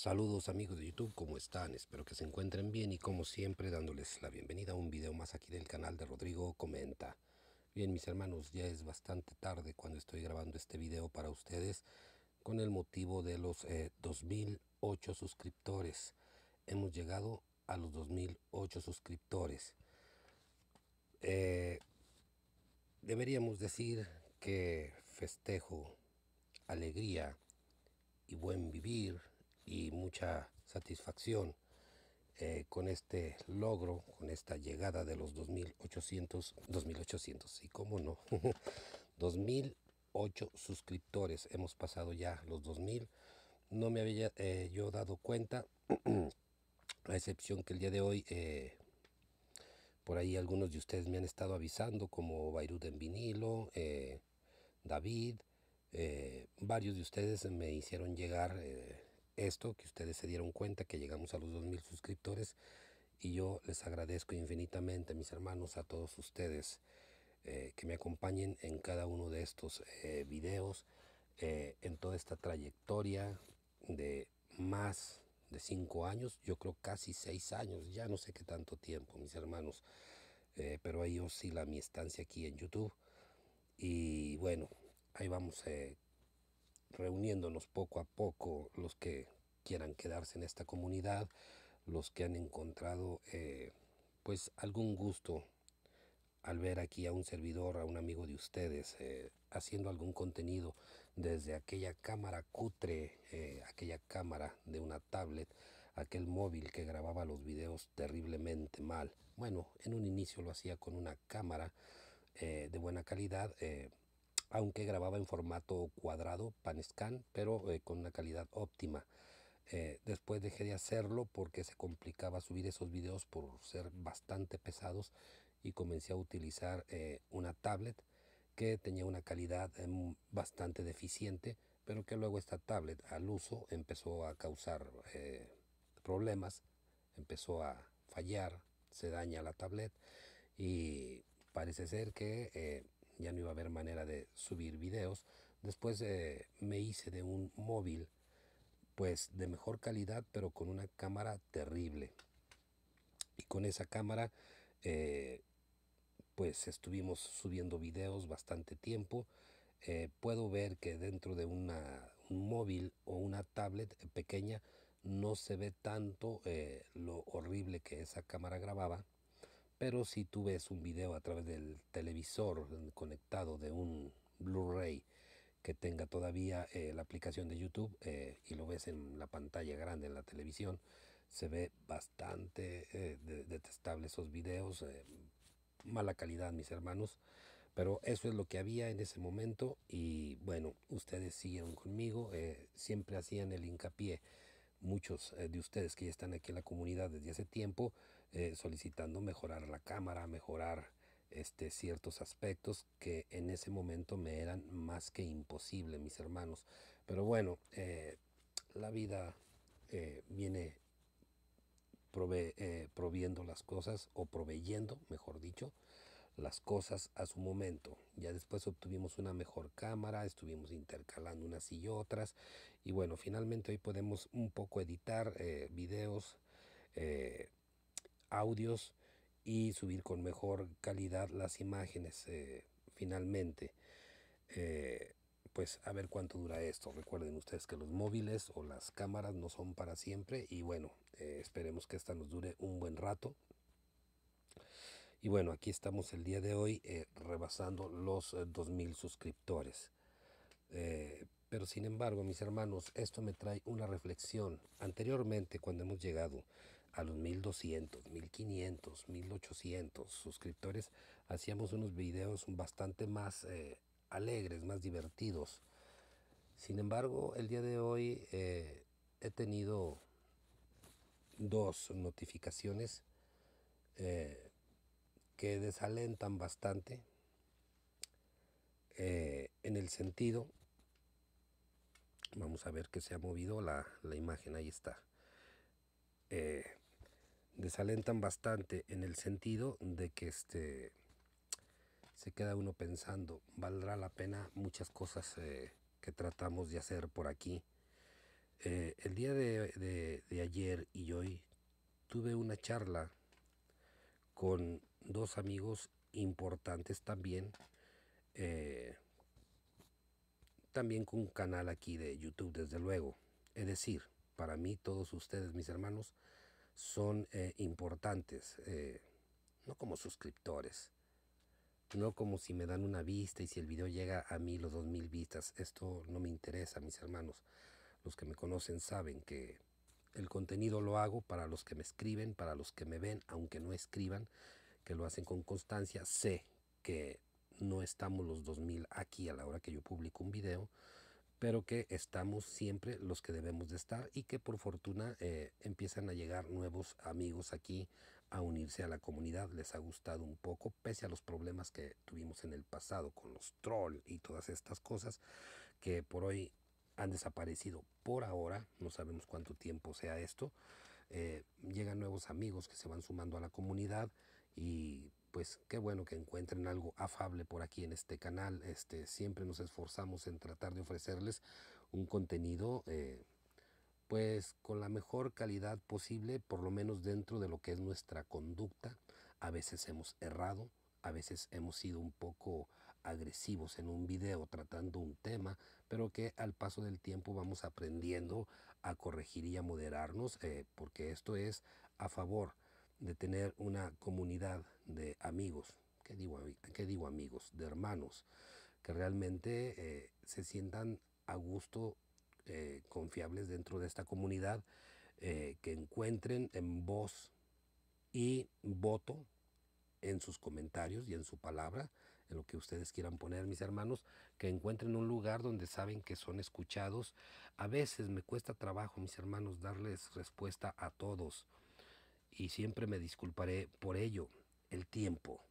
Saludos amigos de YouTube, ¿cómo están? Espero que se encuentren bien y como siempre dándoles la bienvenida a un video más aquí del canal de Rodrigo Comenta. Bien mis hermanos, ya es bastante tarde cuando estoy grabando este video para ustedes con el motivo de los 2008 eh, suscriptores. Hemos llegado a los 2008 suscriptores. Eh, deberíamos decir que festejo, alegría y buen vivir y mucha satisfacción eh, con este logro, con esta llegada de los 2.800, 2.800, y cómo no, 2.008 suscriptores, hemos pasado ya los 2.000, no me había eh, yo dado cuenta, a excepción que el día de hoy... Eh, por ahí algunos de ustedes me han estado avisando, como bairud en vinilo, David, varios de ustedes me hicieron llegar esto, que ustedes se dieron cuenta que llegamos a los 2.000 suscriptores y yo les agradezco infinitamente, mis hermanos, a todos ustedes eh, que me acompañen en cada uno de estos eh, videos, eh, en toda esta trayectoria de más de cinco años, yo creo casi seis años, ya no sé qué tanto tiempo, mis hermanos, pero ahí oscila mi estancia aquí en YouTube. Y bueno, ahí vamos reuniéndonos poco a poco los que quieran quedarse en esta comunidad, los que han encontrado eh, pues algún gusto al ver aquí a un servidor, a un amigo de ustedes, eh, haciendo algún contenido desde aquella cámara cutre, eh, aquella cámara de una tablet, aquel móvil que grababa los videos terriblemente mal. Bueno, en un inicio lo hacía con una cámara de buena calidad, aunque grababa en formato cuadrado, pan scan, pero con una calidad óptima. Eh, después dejé de hacerlo porque se complicaba subir esos videos por ser bastante pesados y comencé a utilizar eh, una tablet que tenía una calidad em, bastante deficiente, pero que luego esta tablet al uso empezó a causar eh, problemas, empezó a fallar, se daña la tablet y parece ser que ya no iba a haber manera de subir videos. Después me hice de un móvil pues de mejor calidad, pero con una cámara terrible. Y con esa cámara, eh, pues estuvimos subiendo videos bastante tiempo. Eh, puedo ver que dentro de un móvil o una tablet pequeña no se ve tanto eh, lo horrible que esa cámara grababa, pero si tú ves un video a través del televisor conectado de un Blu-ray que tenga todavía eh, la aplicación de YouTube eh, y lo ves en la pantalla grande en la televisión, se ve bastante eh, detestable esos videos, mala calidad mis hermanos, pero eso es lo que había en ese momento y bueno, ustedes siguieron conmigo, siempre hacían el hincapié muchos de ustedes que ya están aquí en la comunidad desde hace tiempo solicitando mejorar la cámara, mejorar este, ciertos aspectos que en ese momento me eran más que imposible, mis hermanos. Pero bueno, eh, la vida eh, viene prove, eh, las cosas o proveyendo, mejor dicho, las cosas a su momento. Ya después obtuvimos una mejor cámara, estuvimos intercalando unas y otras. Y bueno, finalmente hoy podemos un poco editar videos, audios y subir con mejor calidad las imágenes eh, finalmente. Eh, pues a ver cuánto dura esto. Recuerden ustedes que los móviles o las cámaras no son para siempre y bueno, eh, esperemos que esta nos dure un buen rato. Y bueno, aquí estamos el día de hoy rebasando los 2.000 suscriptores. pero sin embargo, mis hermanos, esto me trae una reflexión. Anteriormente, cuando hemos llegado a los 1200, 1500, 1800 suscriptores, hacíamos unos videos bastante más eh, alegres, más divertidos. Sin embargo, el día de hoy eh, he tenido dos notificaciones eh, que desalentan bastante en el sentido, vamos a ver que se ha movido la, imagen, ahí está desalentan bastante en el sentido de que este se queda uno pensando, valdrá la pena muchas cosas eh, que tratamos de hacer por aquí. Eh, el día de, ayer y hoy tuve una charla con dos amigos importantes también, eh, también con un canal aquí de YouTube, desde luego. Es decir, para mí, todos ustedes, mis hermanos, son eh, importantes, eh, no como suscriptores, no como si me dan una vista y si el video llega a mí los mil vistas, esto no me interesa, mis hermanos. Los que me conocen saben que el contenido lo hago para los que me escriben, para los que me ven, aunque no escriban, que lo hacen con constancia, sé que no estamos los 2000 aquí a la hora que yo publico un video, pero que estamos siempre los que debemos de estar y que por fortuna eh, empiezan a llegar nuevos amigos aquí a unirse a la comunidad. Les ha gustado un poco, pese a los problemas que tuvimos en el pasado con los trolls y todas estas cosas que por hoy han desaparecido por ahora, no sabemos cuánto tiempo sea esto. Eh, llegan nuevos amigos que se van sumando a la comunidad y pues qué bueno que encuentren algo afable por aquí en este canal. Este, siempre nos esforzamos en tratar de ofrecerles un contenido eh, pues con la mejor calidad posible, por lo menos dentro de lo que es nuestra conducta. A veces hemos errado, a veces hemos sido un poco agresivos en un video tratando un tema, pero que al paso del tiempo vamos aprendiendo a corregir y a moderarnos, eh, porque esto es a favor de tener una comunidad de amigos, ¿qué digo, qué digo amigos? De hermanos, que realmente eh, se sientan a gusto, eh, confiables dentro de esta comunidad, eh, que encuentren en voz y voto en sus comentarios y en su palabra, en lo que ustedes quieran poner, mis hermanos, que encuentren un lugar donde saben que son escuchados. A veces me cuesta trabajo, mis hermanos, darles respuesta a todos y siempre me disculparé por ello. El tiempo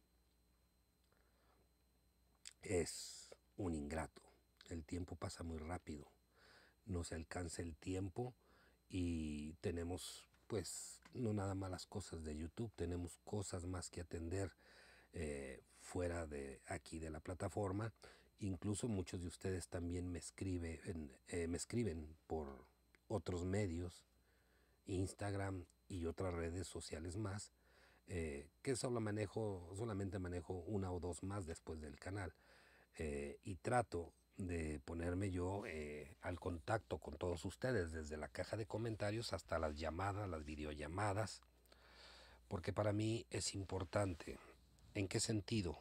es un ingrato. El tiempo pasa muy rápido. No se alcanza el tiempo y tenemos pues no nada más las cosas de YouTube, tenemos cosas más que atender eh, fuera de aquí de la plataforma. Incluso muchos de ustedes también me, escriben, eh, me escriben por otros medios, Instagram, y otras redes sociales más, eh, que solo manejo, solamente manejo una o dos más después del canal. Eh, y trato de ponerme yo eh, al contacto con todos ustedes, desde la caja de comentarios hasta las llamadas, las videollamadas, porque para mí es importante. ¿En qué sentido?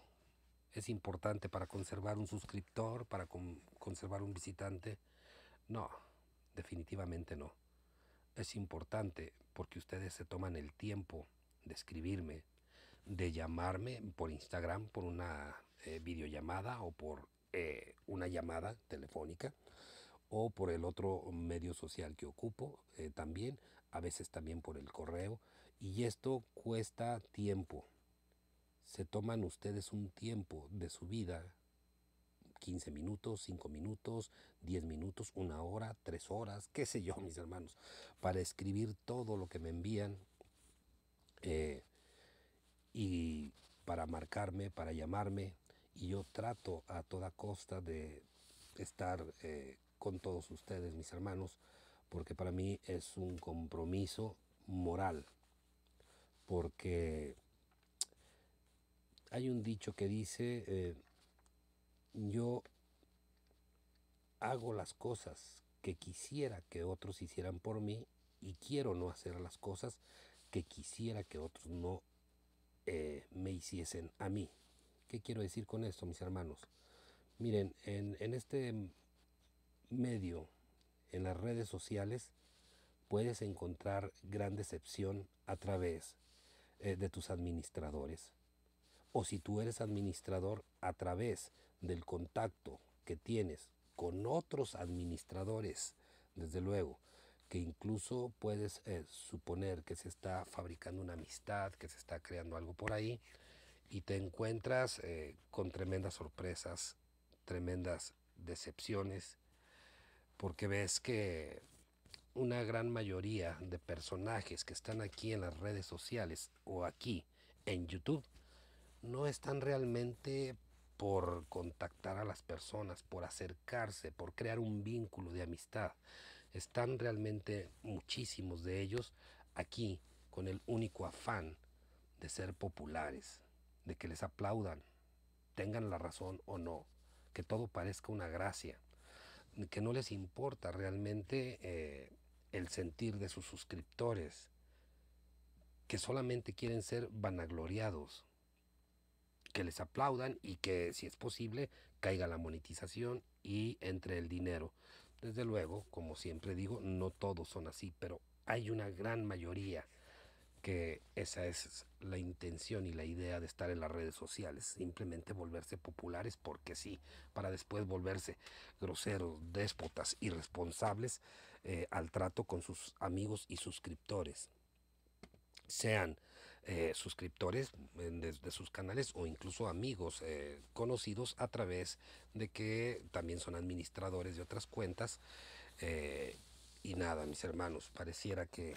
Es importante para conservar un suscriptor, para conservar un visitante. No, definitivamente no. Es importante porque ustedes se toman el tiempo de escribirme, de llamarme por Instagram, por una eh, videollamada o por eh, una llamada telefónica o por el otro medio social que ocupo eh, también, a veces también por el correo. Y esto cuesta tiempo. Se toman ustedes un tiempo de su vida, 15 minutos, 5 minutos, 10 minutos, una hora, 3 horas, qué sé yo, mis hermanos, para escribir todo lo que me envían eh, y para marcarme, para llamarme. Y yo trato a toda costa de estar eh, con todos ustedes, mis hermanos, porque para mí es un compromiso moral, porque hay un dicho que dice, eh, yo hago las cosas que quisiera que otros hicieran por mí y quiero no hacer las cosas que quisiera que otros no eh, me hiciesen a mí. ¿Qué quiero decir con esto, mis hermanos? Miren, en, este medio, en las redes sociales, puedes encontrar gran decepción a través eh, de tus administradores. O si tú eres administrador, a través del contacto que tienes con otros administradores, desde luego, que incluso puedes eh, suponer que se está fabricando una amistad, que se está creando algo por ahí, y te encuentras eh, con tremendas sorpresas, tremendas decepciones, porque ves que una gran mayoría de personajes que están aquí en las redes sociales o aquí en YouTube no están realmente por contactar a las personas, por acercarse, por crear un vínculo de amistad. Están realmente muchísimos de ellos aquí con el único afán de ser populares, de que les aplaudan, tengan la razón o no, que todo parezca una gracia, que no les importa realmente eh, el sentir de sus suscriptores, que solamente quieren ser vanagloriados que les aplaudan y que, si es posible, caiga la monetización y entre el dinero. Desde luego, como siempre digo, no todos son así, pero hay una gran mayoría que esa es la intención y la idea de estar en las redes sociales, simplemente volverse populares porque sí, para después volverse groseros, déspotas, irresponsables eh, al trato con sus amigos y suscriptores. Sean eh, suscriptores de, sus canales o incluso amigos eh, conocidos a través de que también son administradores de otras cuentas. Eh, y nada, mis hermanos, pareciera que,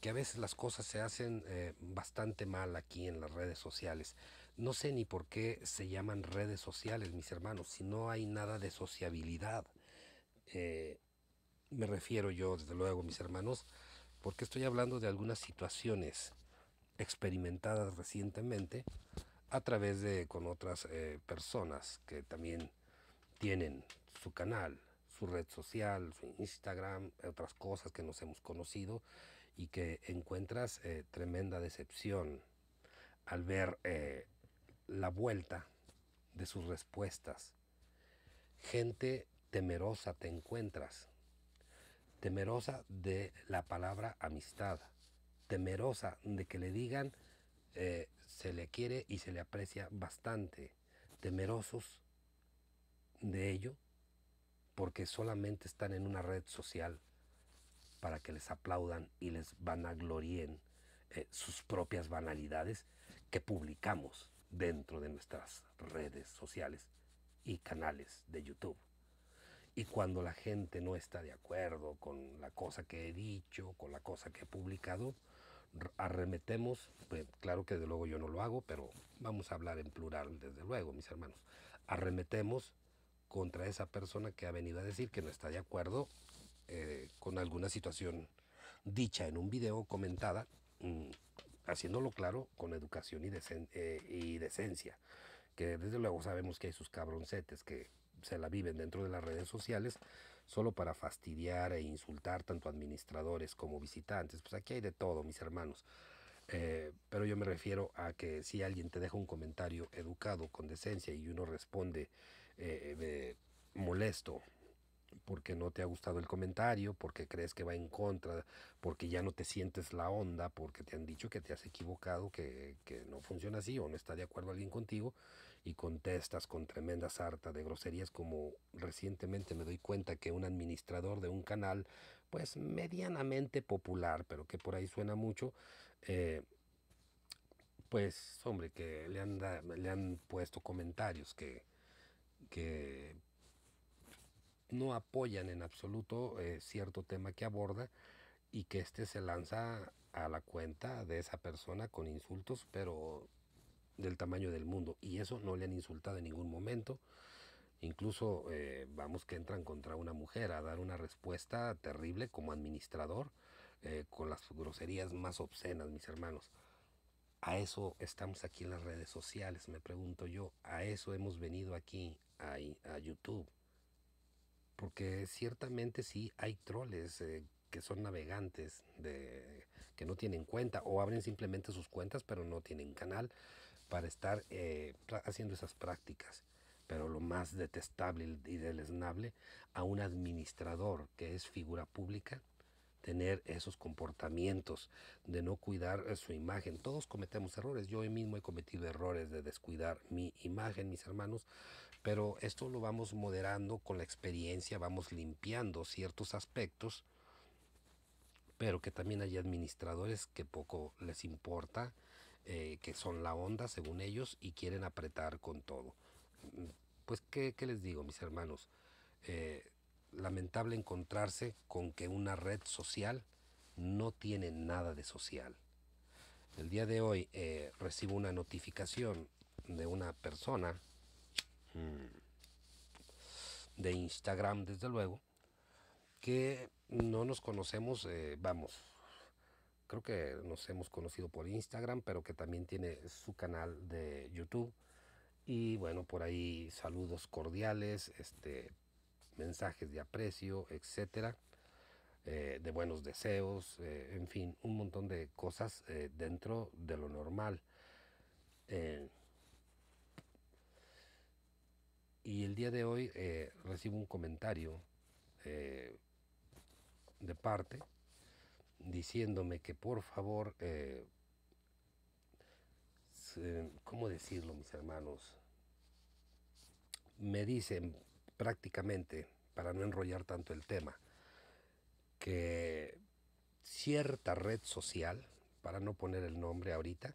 que a veces las cosas se hacen bastante mal aquí en las redes sociales. No sé ni por qué se llaman redes sociales, mis hermanos, si no hay nada de sociabilidad. me refiero yo, desde luego, mis hermanos, porque estoy hablando de algunas situaciones experimentadas recientemente a través de con otras eh, personas que también tienen su canal, su red social, su Instagram, otras cosas que nos hemos conocido y que encuentras eh, tremenda decepción al ver eh, la vuelta de sus respuestas. Gente temerosa te encuentras temerosa de la palabra amistad, temerosa de que le digan eh, se le quiere y se le aprecia bastante, temerosos de ello porque solamente están en una red social para que les aplaudan y les vanaglorien eh, sus propias banalidades que publicamos dentro de nuestras redes sociales y canales de YouTube. Y cuando la gente no está de acuerdo con la cosa que he dicho, con la cosa que he publicado, arremetemos, pues, claro que desde luego yo no lo hago, pero vamos a hablar en plural desde luego, mis hermanos, arremetemos contra esa persona que ha venido a decir que no está de acuerdo eh, con alguna situación dicha en un video comentada, mm, haciéndolo claro con educación y, eh, y decencia, que desde luego sabemos que hay sus cabroncetes que se la viven dentro de las redes sociales solo para fastidiar e insultar tanto administradores como visitantes. Pues aquí hay de todo, mis hermanos. Eh, pero yo me refiero a que si alguien te deja un comentario educado, con decencia, y uno responde eh, molesto, porque no te ha gustado el comentario, porque crees que va en contra, porque ya no te sientes la onda, porque te han dicho que te has equivocado, que, que no funciona así o no está de acuerdo alguien contigo, y contestas con tremenda sarta de groserías como recientemente me doy cuenta que un administrador de un canal, pues medianamente popular, pero que por ahí suena mucho, eh, pues hombre, que le han, le han puesto comentarios que, no apoyan en absoluto eh, cierto tema que aborda y que este se lanza a la cuenta de esa persona con insultos, pero del tamaño del mundo. Y eso no le han insultado en ningún momento. Incluso eh, vamos que entran contra una mujer a dar una respuesta terrible como administrador, eh, con las groserías más obscenas, mis hermanos. A eso estamos aquí en las redes sociales, me pregunto yo. A eso hemos venido aquí, a, YouTube. Porque ciertamente sí hay troles eh, que son navegantes, de, que no tienen cuenta o abren simplemente sus cuentas pero no tienen canal para estar eh, haciendo esas prácticas. Pero lo más detestable y deleznable a un administrador que es figura pública, tener esos comportamientos de no cuidar eh, su imagen. Todos cometemos errores. Yo mismo he cometido errores de descuidar mi imagen, mis hermanos, pero esto lo vamos moderando con la experiencia, vamos limpiando ciertos aspectos pero que también hay administradores que poco les importa eh, que son la onda según ellos y quieren apretar con todo. Pues, ¿qué, qué les digo, mis hermanos? Eh, lamentable encontrarse con que una red social no tiene nada de social. El día de hoy eh, recibo una notificación de una persona mm, de Instagram, desde luego, que no nos conocemos, vamos, creo que nos hemos conocido por Instagram, pero que también tiene su canal de YouTube. Y bueno, por ahí saludos cordiales, este, mensajes de aprecio, etcétera, eh, de buenos deseos, eh, en fin, un montón de cosas eh, dentro de lo normal. y el día de hoy recibo un comentario de parte diciéndome que por favor, eh, ¿cómo decirlo mis hermanos? Me dicen prácticamente, para no enrollar tanto el tema, que cierta red social, para no poner el nombre ahorita,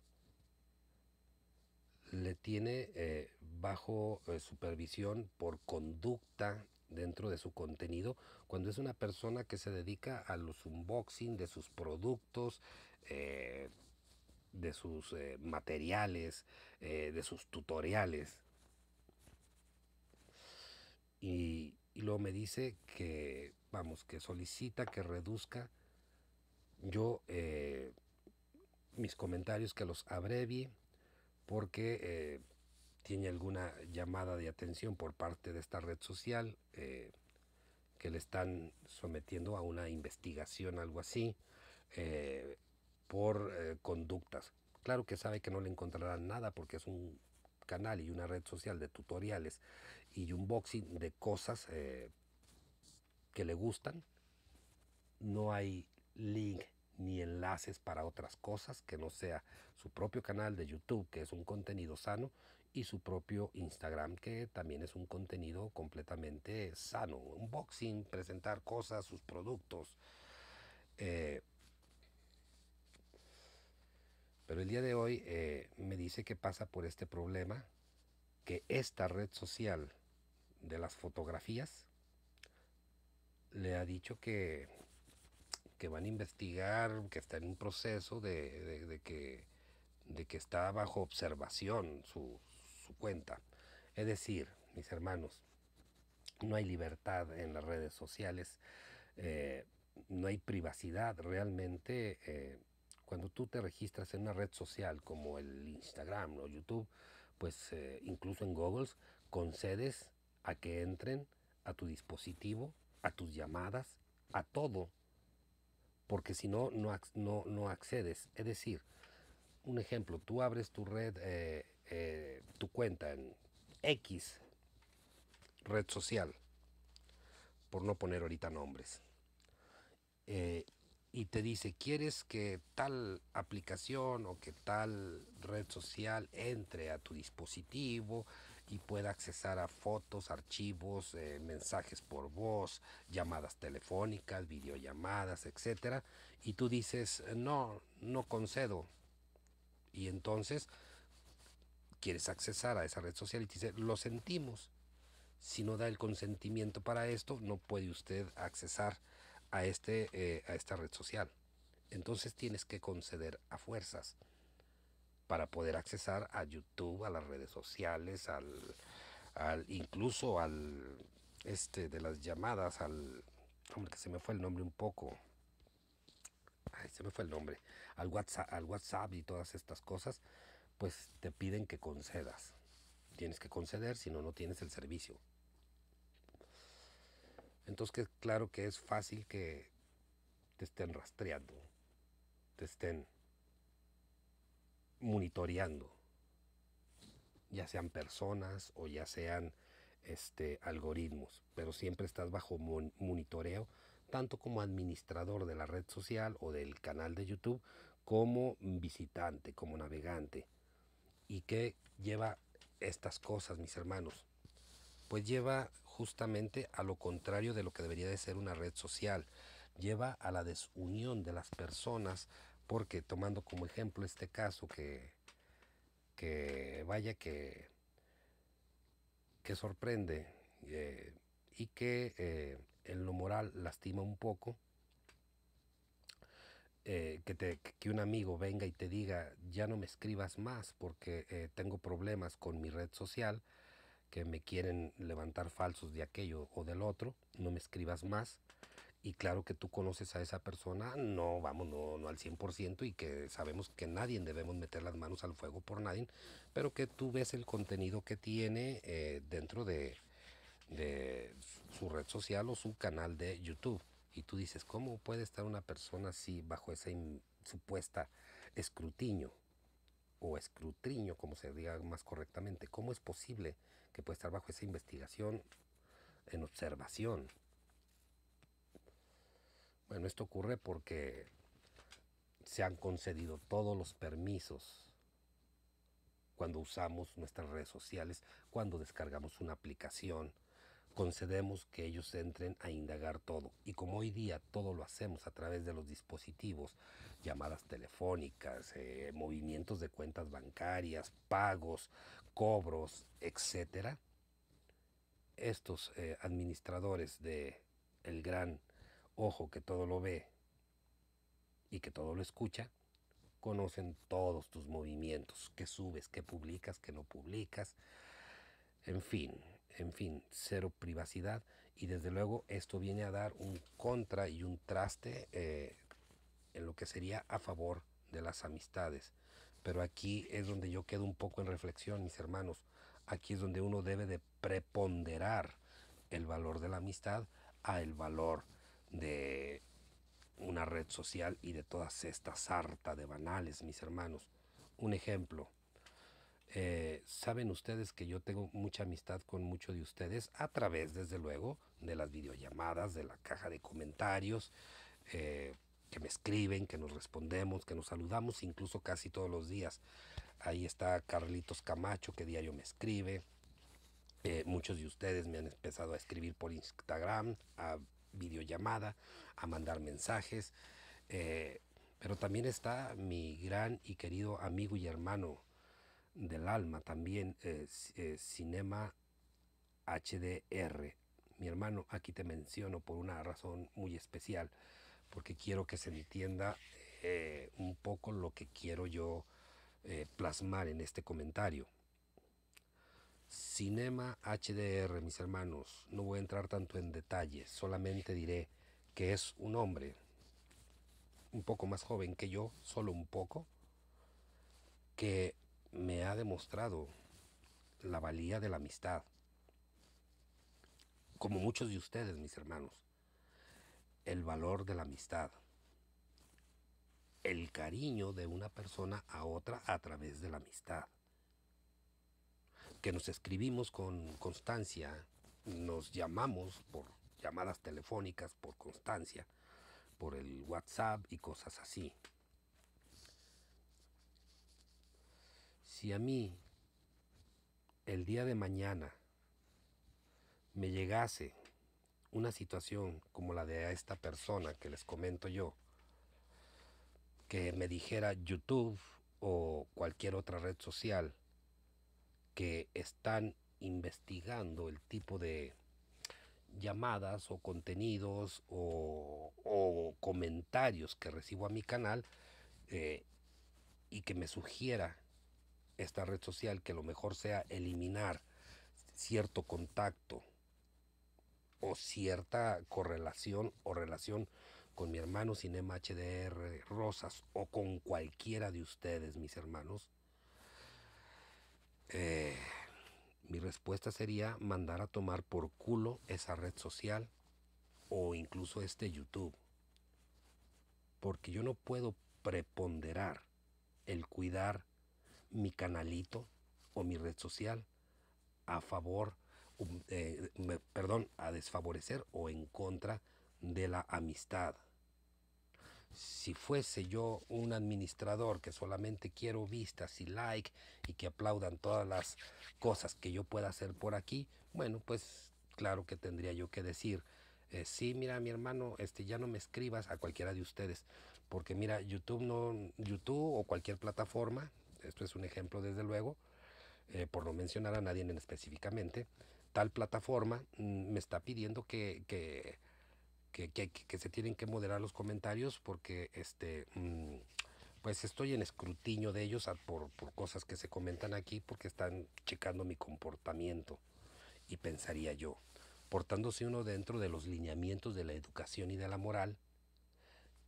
le tiene eh, bajo eh, supervisión por conducta dentro de su contenido cuando es una persona que se dedica a los unboxing de sus productos, eh, de sus eh, materiales, eh, de sus tutoriales. Y, y luego me dice que, vamos, que solicita que reduzca yo mis comentarios, que los abrevie, porque tiene alguna llamada de atención por parte de esta red social eh, que le están sometiendo a una investigación, algo así, eh, por eh, conductas. Claro que sabe que no le encontrarán nada porque es un canal y una red social de tutoriales y unboxing de cosas que le gustan. No hay link ni enlaces para otras cosas que no sea su propio canal de YouTube, que es un contenido sano, y su propio Instagram, que también es un contenido completamente sano. Unboxing, presentar cosas, sus productos. Eh, pero el día de hoy eh, me dice que pasa por este problema, que esta red social de las fotografías le ha dicho que, que van a investigar, que está en un proceso de que, de que está bajo observación su, su cuenta. Es decir, mis hermanos, no hay libertad en las redes sociales, eh, no hay privacidad realmente. Eh, cuando tú te registras en una red social como el Instagram o YouTube, pues eh, incluso en Google concedes a que entren a tu dispositivo, a tus llamadas, a todo, porque si no, no, no, accedes. Es decir, un ejemplo, tú abres tu red eh, tu cuenta en X red social, por no poner ahorita nombres, eh, y te dice, ¿quieres que tal aplicación o que tal red social entre a tu dispositivo y pueda accesar a fotos, archivos, eh, mensajes por voz, llamadas telefónicas, videollamadas, etcétera? Y tú dices, no, no concedo. Y entonces quieres accesar a esa red social y te dice, lo sentimos. Si no da el consentimiento para esto, no puede usted accesar a, este, eh, a esta red social. Entonces tienes que conceder a fuerzas para poder accesar a YouTube, a las redes sociales, al, incluso al este de las llamadas, al hombre que se me fue el nombre un poco. Ay, se me fue el nombre. Al WhatsApp, al WhatsApp y todas estas cosas pues te piden que concedas. Tienes que conceder, si no, no tienes el servicio. Entonces, claro que es fácil que te estén rastreando, te estén monitoreando, ya sean personas o ya sean este, algoritmos, pero siempre estás bajo monitoreo, tanto como administrador de la red social o del canal de YouTube, como visitante, como navegante. ¿Y qué lleva estas cosas, mis hermanos? Pues lleva justamente a lo contrario de lo que debería de ser una red social. Lleva a la desunión de las personas porque tomando como ejemplo este caso que, que vaya que, que sorprende eh, y que eh, en lo moral lastima un poco, eh, que, te, que, un amigo venga y te diga, ya no me escribas más porque eh, tengo problemas con mi red social, que me quieren levantar falsos de aquello o del otro, no me escribas más. Y claro que tú conoces a esa persona, no, vamos, no, al 100% y que sabemos que nadie debemos meter las manos al fuego por nadie, pero que tú ves el contenido que tiene eh, dentro de, de su red social o su canal de YouTube. Y tú dices, ¿cómo puede estar una persona así bajo ese supuesta escrutinio? o escrutriño, como se diga más correctamente, ¿cómo es posible que pueda estar bajo esa investigación en observación? Bueno, esto ocurre porque se han concedido todos los permisos cuando usamos nuestras redes sociales, cuando descargamos una aplicación, concedemos que ellos entren a indagar todo. Y como hoy día todo lo hacemos a través de los dispositivos, llamadas telefónicas, eh, movimientos de cuentas bancarias, pagos, cobros, etc., estos eh, administradores de el gran ojo que todo lo ve y que todo lo escucha, conocen todos tus movimientos, qué subes, qué publicas, qué no publicas, en fin, en fin, cero privacidad y desde luego esto viene a dar un contra y un traste eh, en lo que sería a favor de las amistades. Pero aquí es donde yo quedo un poco en reflexión, mis hermanos. Aquí es donde uno debe de preponderar el valor de la amistad a el valor de una red social y de todas estas sarta de banales, mis hermanos. Un ejemplo, eh, saben ustedes que yo tengo mucha amistad con muchos de ustedes a través, desde luego, de las videollamadas, de la caja de comentarios, eh, que me escriben, que nos respondemos, que nos saludamos incluso casi todos los días. Ahí está Carlitos Camacho, que diario me escribe. Eh, muchos de ustedes me han empezado a escribir por Instagram, a videollamada, a mandar mensajes. pero también está mi gran y querido amigo y hermano, del alma, también eh, eh, Cinema HDR. Mi hermano, aquí te menciono por una razón muy especial, porque quiero que se entienda eh, un poco lo que quiero yo plasmar en este comentario. Cinema HDR, mis hermanos, no voy a entrar tanto en detalle, solamente diré que es un hombre un poco más joven que yo, solo un poco, que me ha demostrado la valía de la amistad, como muchos de ustedes, mis hermanos, el valor de la amistad, el cariño de una persona a otra a través de la amistad, que nos escribimos con constancia, nos llamamos por llamadas telefónicas, por constancia, por el WhatsApp y cosas así. si a mí el día de mañana me llegase una situación como la de esta persona que les comento yo, que me dijera YouTube o cualquier otra red social que están investigando el tipo de llamadas o contenidos o, comentarios que recibo a mi canal eh, y que me sugiera esta red social que lo mejor sea eliminar cierto contacto o cierta correlación o relación con mi hermano Cinema HDR Rosas o con cualquiera de ustedes, mis hermanos, eh, mi respuesta sería mandar a tomar por culo esa red social o incluso este YouTube. Porque yo no puedo preponderar el cuidar mi canalito o mi red social a favor, um, eh, perdón, a desfavorecer o en contra de la amistad. Si fuese yo un administrador que solamente quiero vistas y like y que aplaudan todas las cosas que yo pueda hacer por aquí, bueno, pues claro que tendría yo que decir, eh, sí, mira, mi hermano, este, ya no me escribas a cualquiera de ustedes, porque mira, YouTube no, YouTube o cualquier plataforma esto es un ejemplo desde luego, eh, por no mencionar a nadie en específicamente, tal plataforma mm, me está pidiendo que, que, se tienen que moderar los comentarios porque este, mm, pues estoy en escrutinio de ellos por, cosas que se comentan aquí porque están checando mi comportamiento y pensaría yo, portándose uno dentro de los lineamientos de la educación y de la moral,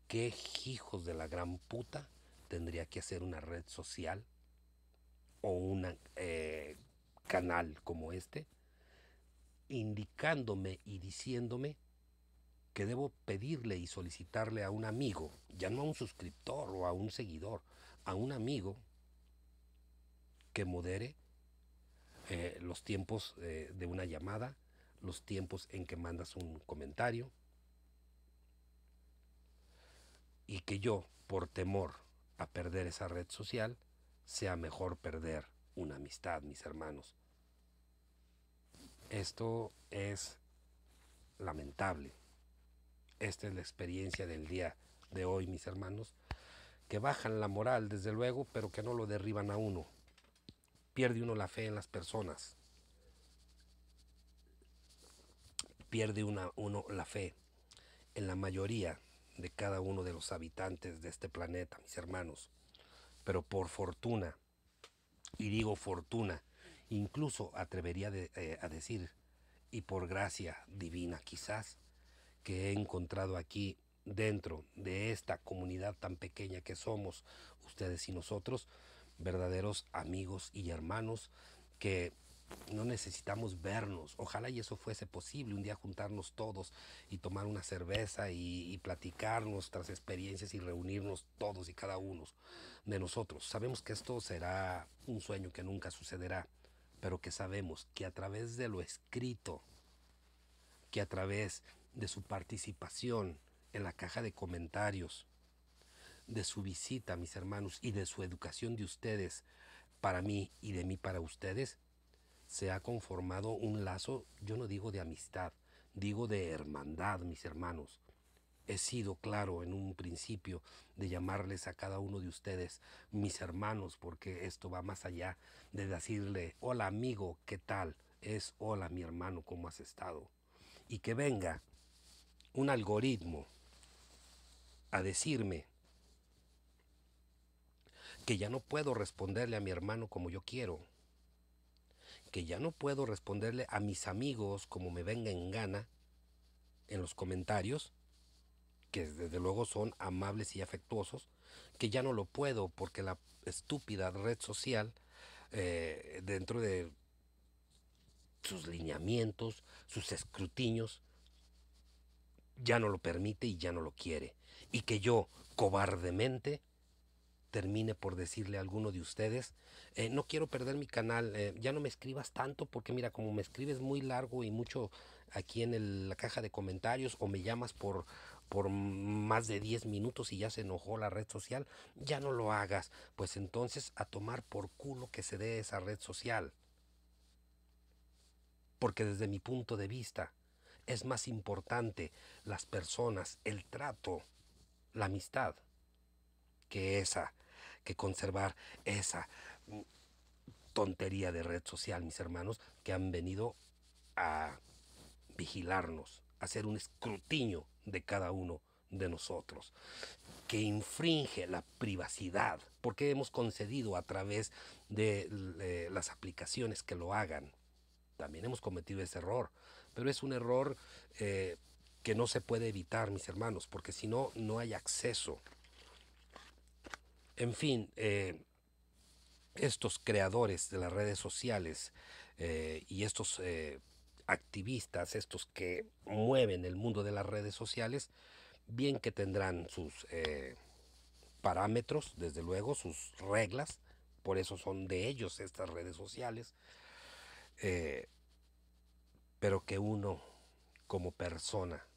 qué hijos de la gran puta tendría que hacer una red social o un eh, canal como este, indicándome y diciéndome que debo pedirle y solicitarle a un amigo, ya no a un suscriptor o a un seguidor, a un amigo que modere eh, los tiempos eh, de una llamada, los tiempos en que mandas un comentario, y que yo, por temor a perder esa red social, sea mejor perder una amistad, mis hermanos. Esto es lamentable. Esta es la experiencia del día de hoy, mis hermanos, que bajan la moral, desde luego, pero que no lo derriban a uno. Pierde uno la fe en las personas. Pierde uno la fe en la mayoría de cada uno de los habitantes de este planeta, mis hermanos. Pero por fortuna, y digo fortuna, incluso atrevería eh, a decir, y por gracia divina quizás, que he encontrado aquí dentro de esta comunidad tan pequeña que somos ustedes y nosotros, verdaderos amigos y hermanos que no necesitamos vernos. Ojalá y eso fuese posible, un día juntarnos todos y tomar una cerveza y, platicar nuestras experiencias y reunirnos todos y cada uno de nosotros. Sabemos que esto será un sueño que nunca sucederá, pero que sabemos que a través de lo escrito, que a través de su participación en la caja de comentarios, de su visita, mis hermanos, y de su educación de ustedes para mí y de mí para ustedes, se ha conformado un lazo, yo no digo de amistad, digo de hermandad, mis hermanos. He sido claro en un principio de llamarles a cada uno de ustedes mis hermanos, porque esto va más allá de decirle, hola amigo, ¿qué tal? Es hola mi hermano, ¿cómo has estado? Y que venga un algoritmo a decirme que ya no puedo responderle a mi hermano como yo quiero que ya no puedo responderle a mis amigos como me venga en gana en los comentarios, que desde luego son amables y afectuosos, que ya no lo puedo porque la estúpida red social, eh, dentro de sus lineamientos, sus escrutinios, ya no lo permite y ya no lo quiere. Y que yo, cobardemente, termine por decirle a alguno de ustedes, eh, no quiero perder mi canal, eh, ya no me escribas tanto porque mira, como me escribes muy largo y mucho aquí en la caja de comentarios o me llamas por, por más de 10 minutos y ya se enojó la red social, ya no lo hagas, pues entonces a tomar por culo que se dé esa red social. Porque desde mi punto de vista es más importante las personas, el trato, la amistad, que esa que conservar esa mm, tontería de red social, mis hermanos, que han venido a vigilarnos, a hacer un escrutinio de cada uno de nosotros, que infringe la privacidad, porque hemos concedido a través de, eh, las aplicaciones que lo hagan. También hemos cometido ese error, pero es un error eh, que no se puede evitar, mis hermanos, porque si no, no hay acceso en fin, eh, estos creadores de las redes sociales eh, y estos eh, activistas, estos que mueven el mundo de las redes sociales, bien que tendrán sus parámetros, desde luego, sus reglas, por eso son de ellos estas redes sociales, pero que uno como persona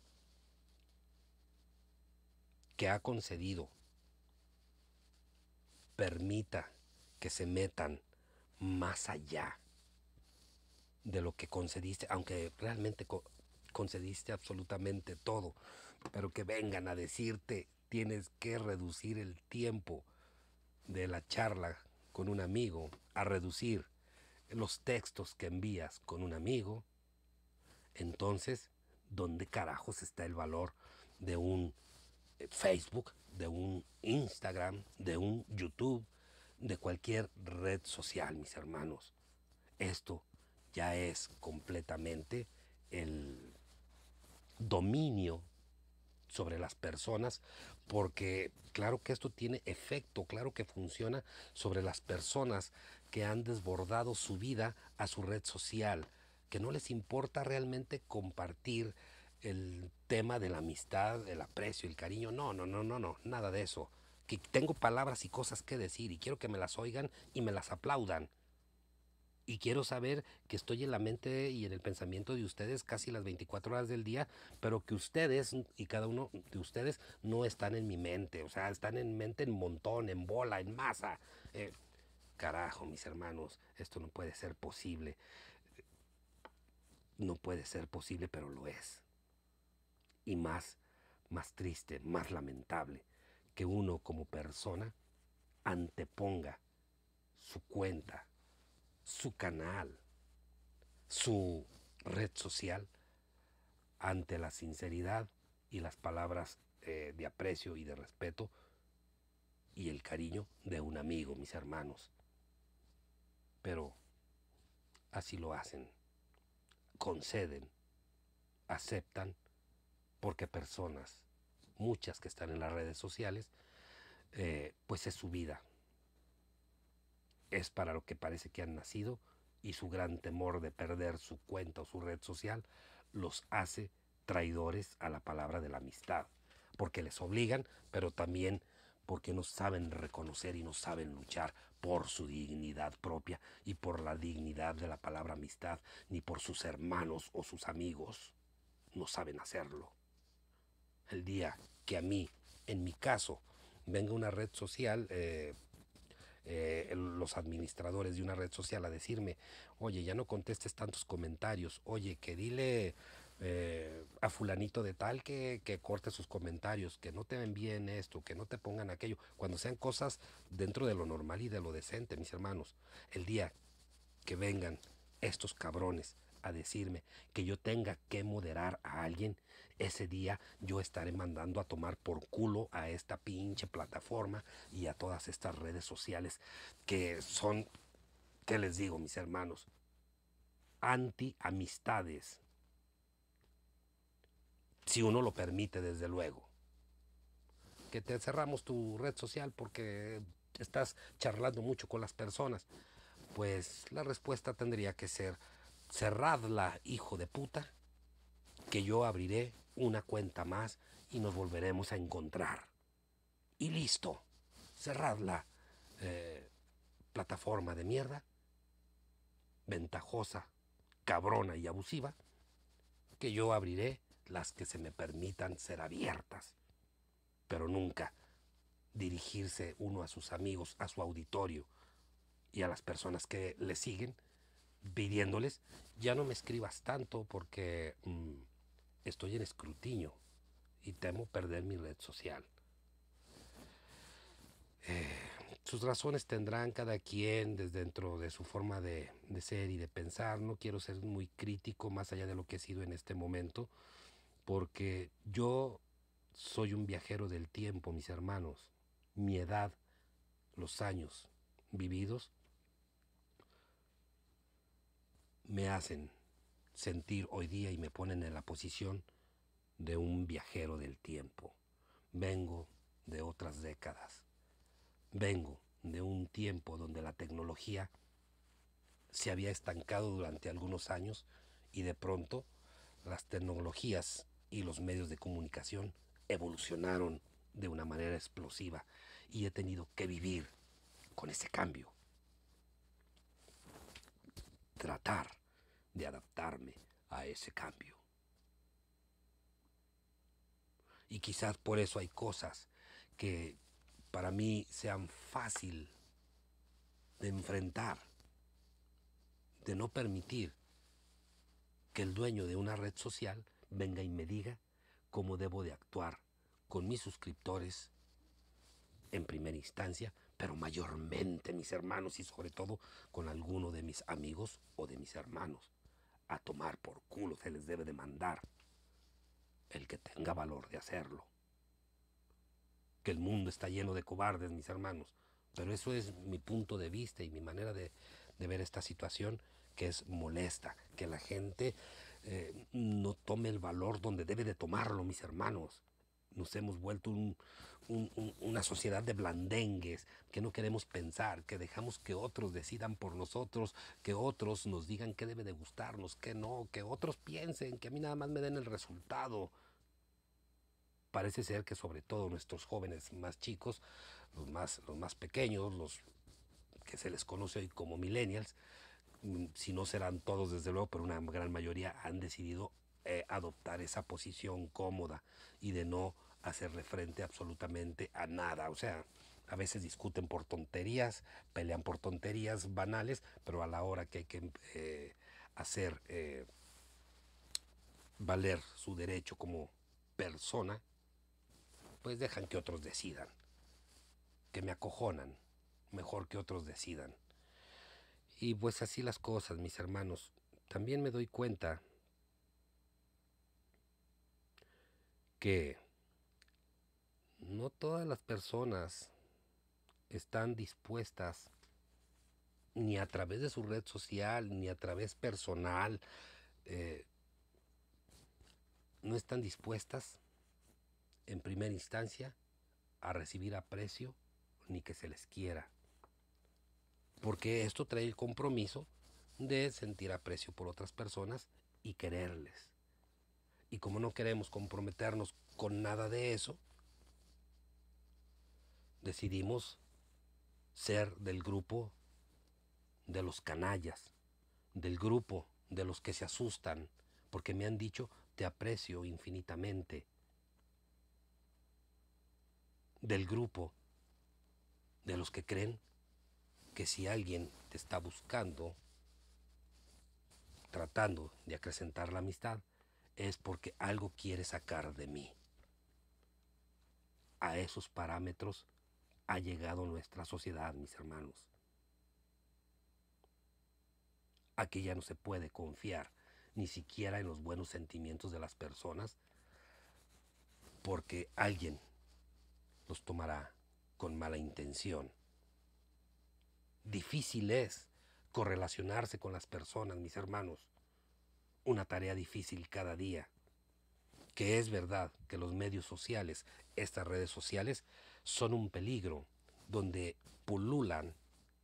que ha concedido permita que se metan más allá de lo que concediste, aunque realmente concediste absolutamente todo, pero que vengan a decirte tienes que reducir el tiempo de la charla con un amigo, a reducir los textos que envías con un amigo, entonces, ¿dónde carajos está el valor de un eh, Facebook de un Instagram, de un YouTube, de cualquier red social, mis hermanos. Esto ya es completamente el dominio sobre las personas, porque claro que esto tiene efecto, claro que funciona sobre las personas que han desbordado su vida a su red social, que no les importa realmente compartir el tema de la amistad, el aprecio, el cariño. No, no, no, no, no, nada de eso. Que tengo palabras y cosas que decir y quiero que me las oigan y me las aplaudan. Y quiero saber que estoy en la mente y en el pensamiento de ustedes casi las 24 horas del día, pero que ustedes y cada uno de ustedes no están en mi mente. O sea, están en mente en montón, en bola, en masa. Eh, carajo, mis hermanos, esto no puede ser posible. No puede ser posible, pero lo es y más, más triste, más lamentable, que uno como persona anteponga su cuenta, su canal, su red social ante la sinceridad y las palabras eh, de aprecio y de respeto y el cariño de un amigo, mis hermanos. Pero así lo hacen, conceden, aceptan porque personas, muchas que están en las redes sociales, eh, pues es su vida. Es para lo que parece que han nacido y su gran temor de perder su cuenta o su red social los hace traidores a la palabra de la amistad, porque les obligan, pero también porque no saben reconocer y no saben luchar por su dignidad propia y por la dignidad de la palabra amistad, ni por sus hermanos o sus amigos. No saben hacerlo el día que a mí, en mi caso, venga una red social, eh, eh, los administradores de una red social a decirme, oye, ya no contestes tantos comentarios, oye, que dile eh, a fulanito de tal que, que, corte sus comentarios, que no te envíen esto, que no te pongan aquello, cuando sean cosas dentro de lo normal y de lo decente, mis hermanos, el día que vengan estos cabrones a decirme que yo tenga que moderar a alguien, ese día yo estaré mandando a tomar por culo a esta pinche plataforma y a todas estas redes sociales que son, ¿qué les digo, mis hermanos? Anti-amistades. Si uno lo permite, desde luego. Que te cerramos tu red social porque estás charlando mucho con las personas. Pues la respuesta tendría que ser cerradla, hijo de puta, que yo abriré una cuenta más y nos volveremos a encontrar. Y listo. cerrad la eh, plataforma de mierda, ventajosa, cabrona y abusiva, que yo abriré las que se me permitan ser abiertas. Pero nunca dirigirse uno a sus amigos, a su auditorio y a las personas que le siguen, pidiéndoles, ya no me escribas tanto porque... Mm, estoy en escrutinio y temo perder mi red social. Eh, sus razones tendrán cada quien desde dentro de su forma de, de, ser y de pensar. No quiero ser muy crítico más allá de lo que he sido en este momento, porque yo soy un viajero del tiempo, mis hermanos. Mi edad, los años vividos, me hacen sentir hoy día y me ponen en la posición de un viajero del tiempo. Vengo de otras décadas. Vengo de un tiempo donde la tecnología se había estancado durante algunos años y de pronto las tecnologías y los medios de comunicación evolucionaron de una manera explosiva y he tenido que vivir con ese cambio. Tratar de adaptarme a ese cambio. Y quizás por eso hay cosas que para mí sean fácil de enfrentar, de no permitir que el dueño de una red social venga y me diga cómo debo de actuar con mis suscriptores en primera instancia, pero mayormente mis hermanos y sobre todo con alguno de mis amigos o de mis hermanos a tomar por culo se les debe demandar el que tenga valor de hacerlo. Que el mundo está lleno de cobardes, mis hermanos. Pero eso es mi punto de vista y mi manera de, ver esta situación que es molesta, que la gente eh, no tome el valor donde debe de tomarlo, mis hermanos nos hemos vuelto una sociedad de blandengues, que no queremos pensar, que dejamos que otros decidan por nosotros, que otros nos digan qué debe de gustarnos, qué no, que otros piensen, que a mí nada más me den el resultado. Parece ser que sobre todo nuestros jóvenes más chicos, los más, los más pequeños, los que se les conoce hoy como millennials, mm, si no serán todos desde luego, pero una gran mayoría han decidido eh, adoptar esa posición cómoda y de no hacerle frente absolutamente a nada. O sea, a veces discuten por tonterías, pelean por tonterías banales, pero a la hora que hay que eh, hacer eh, valer su derecho como persona, pues dejan que otros decidan, que me acojonan, mejor que otros decidan. Y pues así las cosas, mis hermanos. También me doy cuenta que no todas las personas están dispuestas ni a través de su red social, ni a través personal, eh, no están dispuestas en primera instancia a recibir aprecio ni que se les quiera. Porque esto trae el compromiso de sentir aprecio por otras personas y quererles y como no queremos comprometernos con nada de eso, decidimos ser del grupo de los canallas, del grupo de los que se asustan, porque me han dicho, te aprecio infinitamente, del grupo de los que creen que si alguien te está buscando, tratando de acrecentar la amistad, es porque algo quiere sacar de mí. A esos parámetros ha llegado nuestra sociedad, mis hermanos. Aquí ya no se puede confiar ni siquiera en los buenos sentimientos de las personas, porque alguien los tomará con mala intención. Difícil es correlacionarse con las personas, mis hermanos una tarea difícil cada día. Que es verdad que los medios sociales, estas redes sociales, son un peligro donde pululan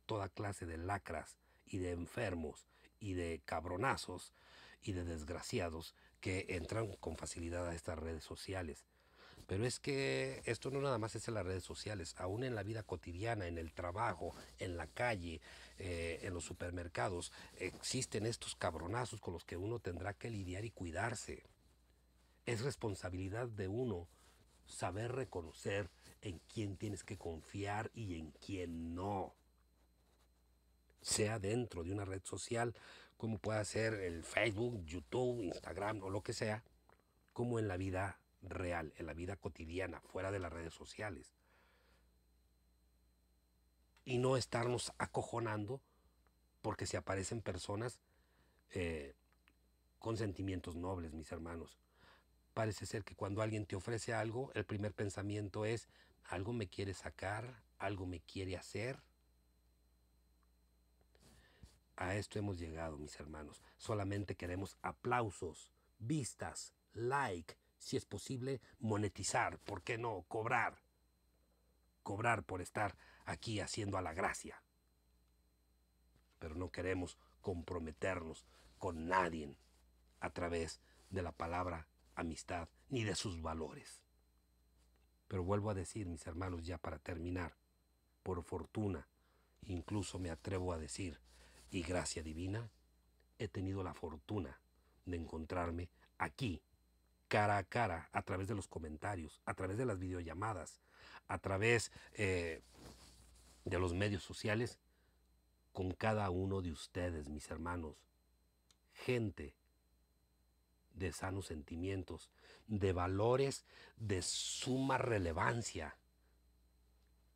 toda clase de lacras y de enfermos y de cabronazos y de desgraciados que entran con facilidad a estas redes sociales. Pero es que esto no nada más es en las redes sociales, aún en la vida cotidiana, en el trabajo, en la calle, eh, en los supermercados. Existen estos cabronazos con los que uno tendrá que lidiar y cuidarse. Es responsabilidad de uno saber reconocer en quién tienes que confiar y en quién no. Sea dentro de una red social, como pueda ser el Facebook, YouTube, Instagram o lo que sea, como en la vida real, en la vida cotidiana, fuera de las redes sociales y no estarnos acojonando porque se aparecen personas eh, con sentimientos nobles, mis hermanos. Parece ser que cuando alguien te ofrece algo, el primer pensamiento es, algo me quiere sacar, algo me quiere hacer. A esto hemos llegado, mis hermanos. Solamente queremos aplausos, vistas, like, si es posible, monetizar, ¿por qué no? Cobrar cobrar por estar aquí haciendo a la gracia. Pero no queremos comprometernos con nadie a través de la palabra amistad ni de sus valores. Pero vuelvo a decir, mis hermanos, ya para terminar, por fortuna, incluso me atrevo a decir, y gracia divina, he tenido la fortuna de encontrarme aquí, cara a cara, a través de los comentarios, a través de las videollamadas, a través eh, de los medios sociales con cada uno de ustedes, mis hermanos. Gente de sanos sentimientos, de valores de suma relevancia,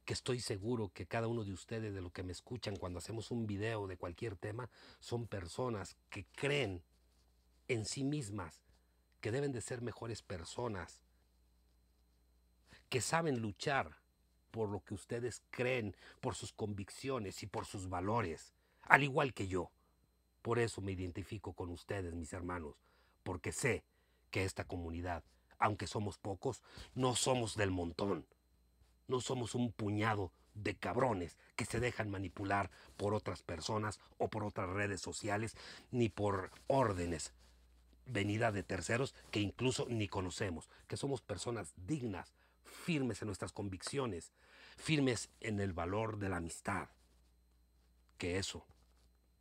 que estoy seguro que cada uno de ustedes, de lo que me escuchan cuando hacemos un video de cualquier tema, son personas que creen en sí mismas, que deben de ser mejores personas, que saben luchar por lo que ustedes creen, por sus convicciones y por sus valores, al igual que yo. Por eso me identifico con ustedes, mis hermanos, porque sé que esta comunidad, aunque somos pocos, no somos del montón. No somos un puñado de cabrones que se dejan manipular por otras personas o por otras redes sociales, ni por órdenes venidas de terceros que incluso ni conocemos, que somos personas dignas, firmes en nuestras convicciones, firmes en el valor de la amistad. Que eso,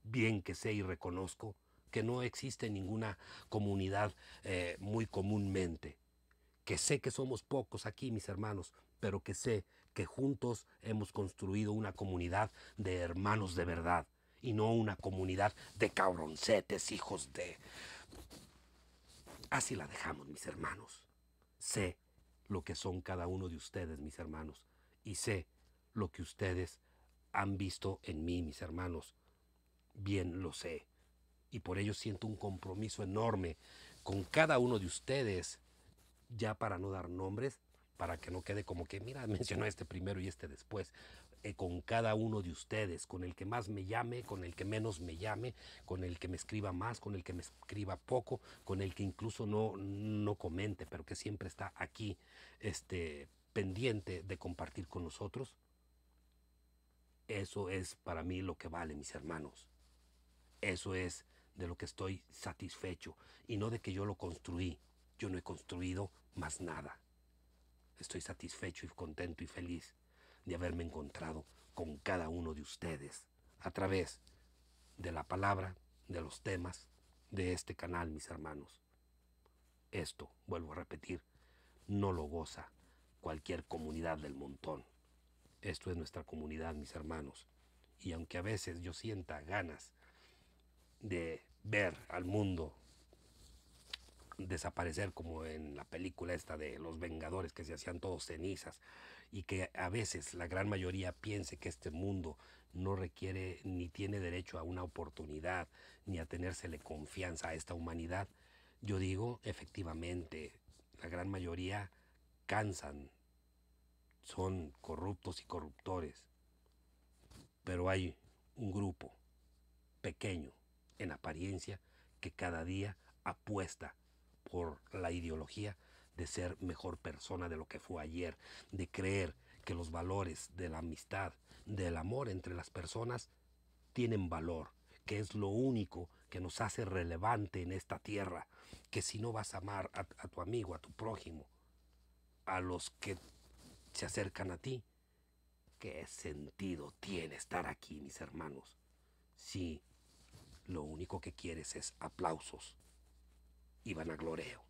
bien que sé y reconozco, que no existe ninguna comunidad eh, muy comúnmente. Que sé que somos pocos aquí, mis hermanos, pero que sé que juntos hemos construido una comunidad de hermanos de verdad y no una comunidad de cabroncetes, hijos de... Así la dejamos, mis hermanos. Sé lo que son cada uno de ustedes, mis hermanos, y sé lo que ustedes han visto en mí, mis hermanos. Bien lo sé. Y por ello siento un compromiso enorme con cada uno de ustedes, ya para no dar nombres, para que no quede como que, mira, mencionó este primero y este después. Eh, con cada uno de ustedes, con el que más me llame, con el que menos me llame, con el que me escriba más, con el que me escriba poco, con el que incluso no, no comente, pero que siempre está aquí este, pendiente de compartir con nosotros. Eso es para mí lo que vale, mis hermanos. Eso es de lo que estoy satisfecho y no de que yo lo construí. Yo no he construido más nada. Estoy satisfecho y contento y feliz de haberme encontrado con cada uno de ustedes a través de la palabra, de los temas de este canal, mis hermanos. Esto, vuelvo a repetir, no lo goza cualquier comunidad del montón. Esto es nuestra comunidad, mis hermanos. Y aunque a veces yo sienta ganas de ver al mundo desaparecer como en la película esta de los Vengadores que se hacían todos cenizas y que a veces la gran mayoría piense que este mundo no requiere ni tiene derecho a una oportunidad ni a tenérsele confianza a esta humanidad, yo digo, efectivamente, la gran mayoría cansan, son corruptos y corruptores, pero hay un grupo pequeño en apariencia que cada día apuesta por la ideología de ser mejor persona de lo que fue ayer, de creer que los valores de la amistad, del amor entre las personas, tienen valor, que es lo único que nos hace relevante en esta tierra, que si no vas a amar a, tu amigo, a tu prójimo, a los que se acercan a ti, ¿qué sentido tiene estar aquí, mis hermanos? Si lo único que quieres es aplausos y vanagloreo.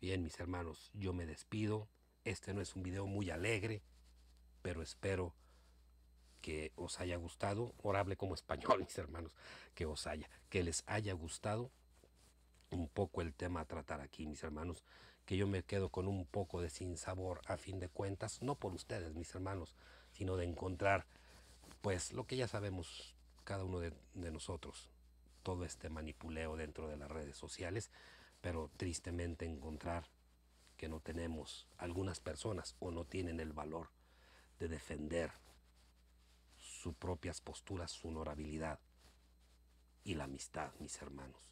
Bien, mis hermanos, yo me despido. Este no es un video muy alegre, pero espero que os haya gustado. Orable como español, mis hermanos, que os haya, que les haya gustado un poco el tema a tratar aquí, mis hermanos, que yo me quedo con un poco de sinsabor a fin de cuentas, no por ustedes, mis hermanos, sino de encontrar, pues, lo que ya sabemos cada uno de nosotros, todo este manipuleo dentro de las redes sociales pero tristemente encontrar que no tenemos algunas personas o no tienen el valor de defender sus propias posturas, su honorabilidad y la amistad, mis hermanos.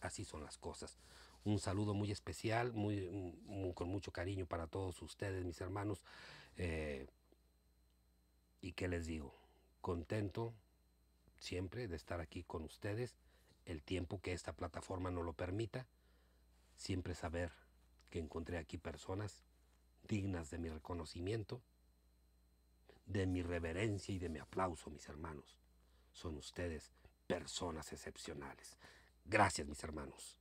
Así son las cosas. Un saludo muy especial, muy, mm, con mucho cariño para todos ustedes, mis hermanos. Eh, ¿Y qué les digo? Contento siempre de estar aquí con ustedes el tiempo que esta plataforma no lo permita, siempre saber que encontré aquí personas dignas de mi reconocimiento, de mi reverencia y de mi aplauso, mis hermanos. Son ustedes personas excepcionales. Gracias, mis hermanos.